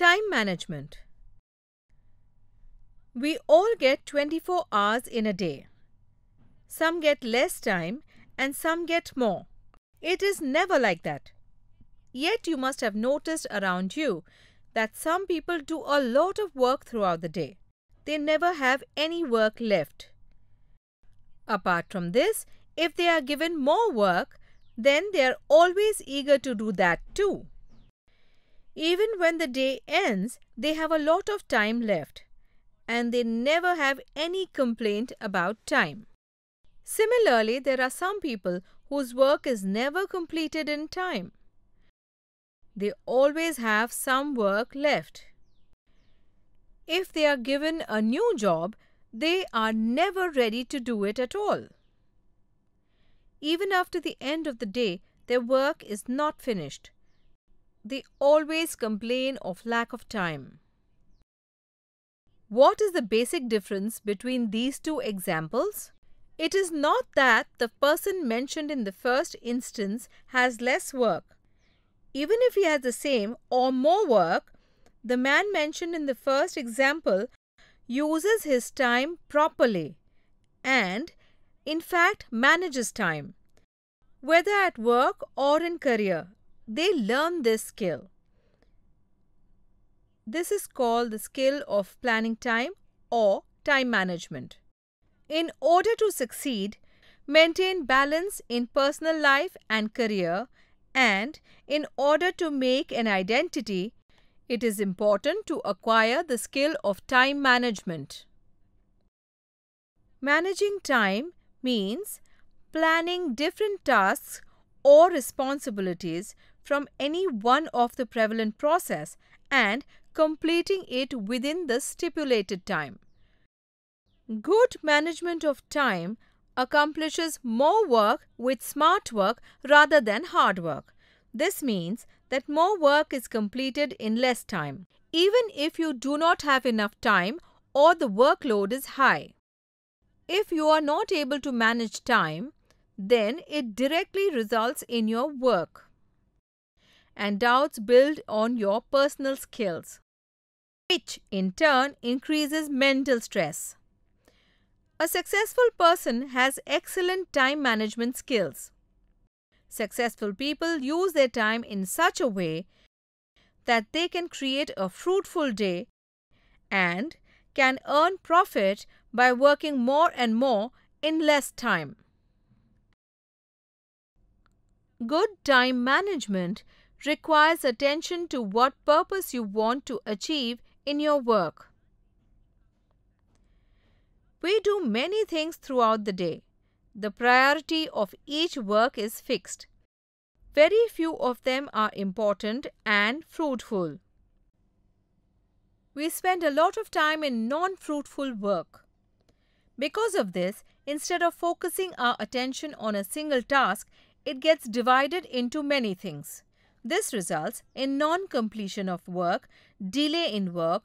Time management. We all get 24 hours in a day. Some get less time and some get more. It is never like that. Yet you must have noticed around you that some people do a lot of work throughout the day. They never have any work left. Apart from this, if they are given more work, then they are always eager to do that too. Even when the day ends, they have a lot of time left and they never have any complaint about time. Similarly, there are some people whose work is never completed in time. They always have some work left. If they are given a new job, they are never ready to do it at all. Even after the end of the day, their work is not finished they always complain of lack of time. What is the basic difference between these two examples? It is not that the person mentioned in the first instance has less work. Even if he has the same or more work, the man mentioned in the first example uses his time properly and, in fact, manages time, whether at work or in career, they learn this skill. This is called the skill of planning time or time management. In order to succeed, maintain balance in personal life and career, and in order to make an identity, it is important to acquire the skill of time management. Managing time means planning different tasks or responsibilities from any one of the prevalent process and completing it within the stipulated time. Good management of time accomplishes more work with smart work rather than hard work. This means that more work is completed in less time, even if you do not have enough time or the workload is high. If you are not able to manage time, then it directly results in your work and doubts build on your personal skills, which in turn increases mental stress. A successful person has excellent time management skills. Successful people use their time in such a way that they can create a fruitful day and can earn profit by working more and more in less time. Good time management requires attention to what purpose you want to achieve in your work. We do many things throughout the day. The priority of each work is fixed. Very few of them are important and fruitful. We spend a lot of time in non fruitful work. Because of this, instead of focusing our attention on a single task, it gets divided into many things. This results in non-completion of work, delay in work.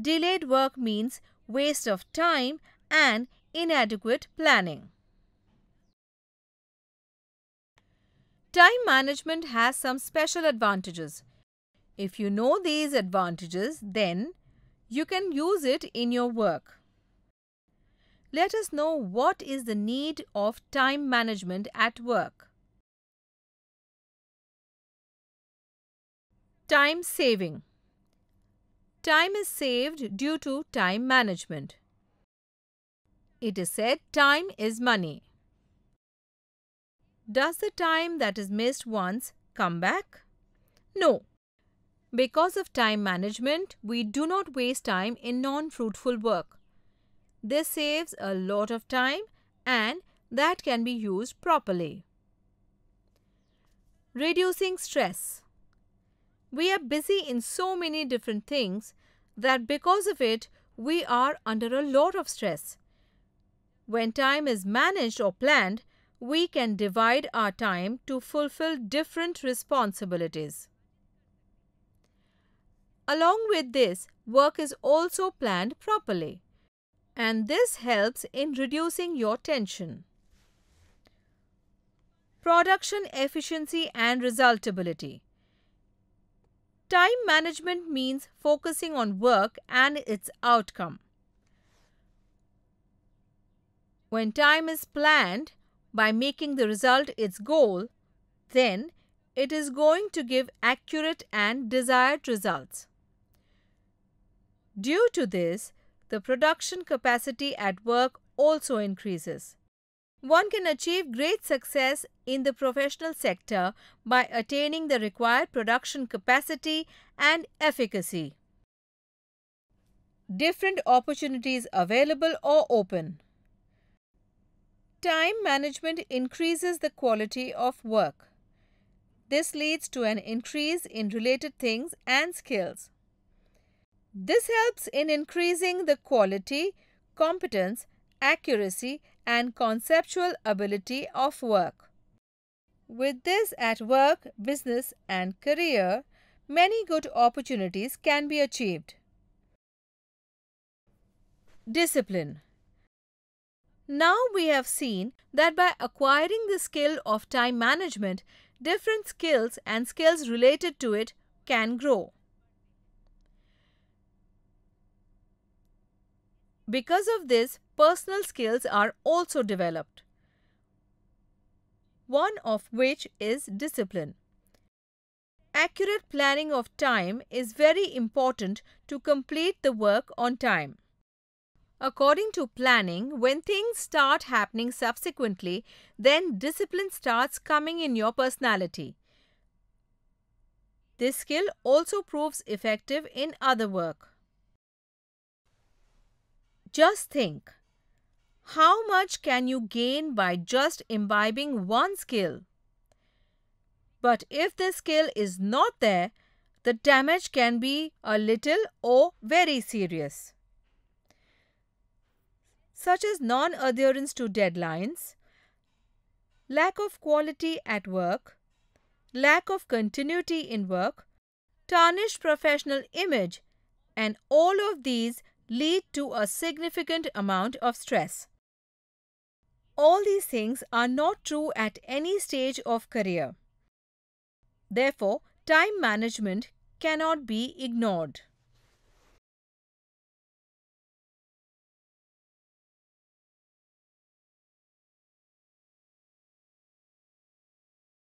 Delayed work means waste of time and inadequate planning. Time management has some special advantages. If you know these advantages, then you can use it in your work. Let us know what is the need of time management at work. Time saving. Time is saved due to time management. It is said time is money. Does the time that is missed once come back? No. Because of time management, we do not waste time in non-fruitful work. This saves a lot of time and that can be used properly. Reducing stress. We are busy in so many different things that because of it, we are under a lot of stress. When time is managed or planned, we can divide our time to fulfill different responsibilities. Along with this, work is also planned properly, and this helps in reducing your tension. Production efficiency and resultability. Time management means focusing on work and its outcome. When time is planned by making the result its goal, then it is going to give accurate and desired results. Due to this, the production capacity at work also increases. One can achieve great success in the professional sector by attaining the required production capacity and efficacy. Different opportunities available or open. Time management increases the quality of work. This leads to an increase in related things and skills. This helps in increasing the quality, competence, accuracy, and conceptual ability of work. With this at work, business and career, many good opportunities can be achieved. Discipline Now we have seen that by acquiring the skill of time management, different skills and skills related to it can grow. Because of this, personal skills are also developed, one of which is discipline. Accurate planning of time is very important to complete the work on time. According to planning, when things start happening subsequently, then discipline starts coming in your personality. This skill also proves effective in other work. Just think how much can you gain by just imbibing one skill? But if this skill is not there, the damage can be a little or very serious. Such as non adherence to deadlines, lack of quality at work, lack of continuity in work, tarnished professional image, and all of these lead to a significant amount of stress. All these things are not true at any stage of career. Therefore, time management cannot be ignored.